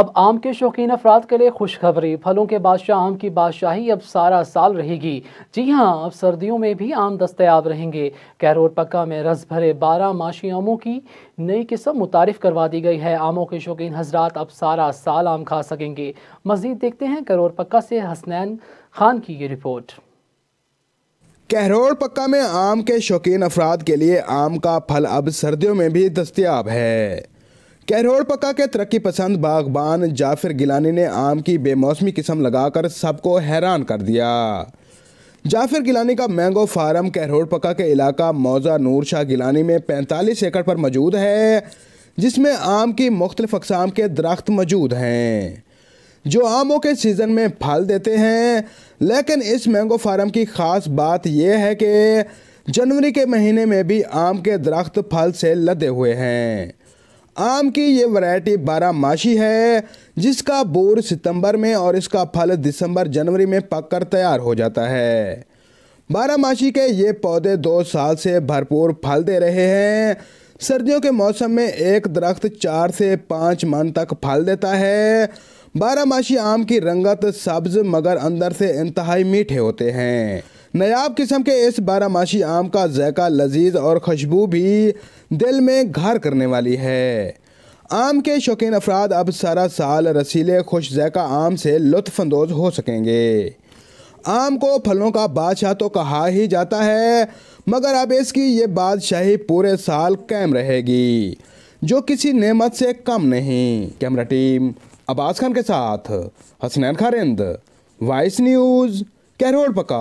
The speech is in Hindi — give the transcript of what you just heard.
अब आम के शौकीन अफराद के लिए खुशखबरी फलों के बादशाह आम की बादशाही अब सारा साल रहेगी जी हाँ अब सर्दियों में भी आम दस्तयाब रहेंगे कैरोट पक्का में रस भरे बारह माशी आमों की नई किस्म मुतारफ़ करवा दी गई है आमों के शौकीन हजरात अब सारा साल आम खा सकेंगे मज़ीद देखते हैं कैरोट पक्का से हसनैन खान की ये रिपोर्ट कहरोड़ पक्का में आम के शौकीन अफराद के लिए आम का फल अब सर्दियों में भी दस्तियाब है कैरोड़ पक्का के तरक्की पसंद बागबान जाफिर गिलानी ने आम की बेमौसमी किस्म लगाकर सबको हैरान कर दिया जाफिर गिलानी का मैंगो फार्म कैरोड़ पक्का के इलाका मौजा नूर शाह गिलानी में 45 एकड़ पर मौजूद है जिसमें आम की मुख्तलिफ अकसाम के दरख्त मौजूद हैं जो आमों के सीज़न में फल देते हैं लेकिन इस मैंगो फार्म की ख़ास बात यह है कि जनवरी के महीने में भी आम के दरख्त फल से लदे हुए हैं आम की ये वैरायटी बारहमासी है जिसका बोर सितंबर में और इसका फल दिसंबर जनवरी में पककर तैयार हो जाता है बारहमासी के ये पौधे दो साल से भरपूर फल दे रहे हैं सर्दियों के मौसम में एक दरख्त चार से पाँच मन तक फल देता है बारहमासी आम की रंगत सब्ज मगर अंदर से इंतहाई मीठे होते हैं नयाब किस्म के इस बारहमाशी आम का जायका लजीज और खुशबू भी दिल में घर करने वाली है आम के शौकीन अफराद अब सारा साल रसीले खुश जायका आम से लुफानंदोज हो सकेंगे आम को फलों का बादशाह तो कहा ही जाता है मगर अब इसकी ये बादशाही पूरे साल कैम रहेगी जो किसी नेमत से कम नहीं कैमरा टीम अब्बास खान के साथ हसनैन खारिंद वॉइस न्यूज़ कैरोड पका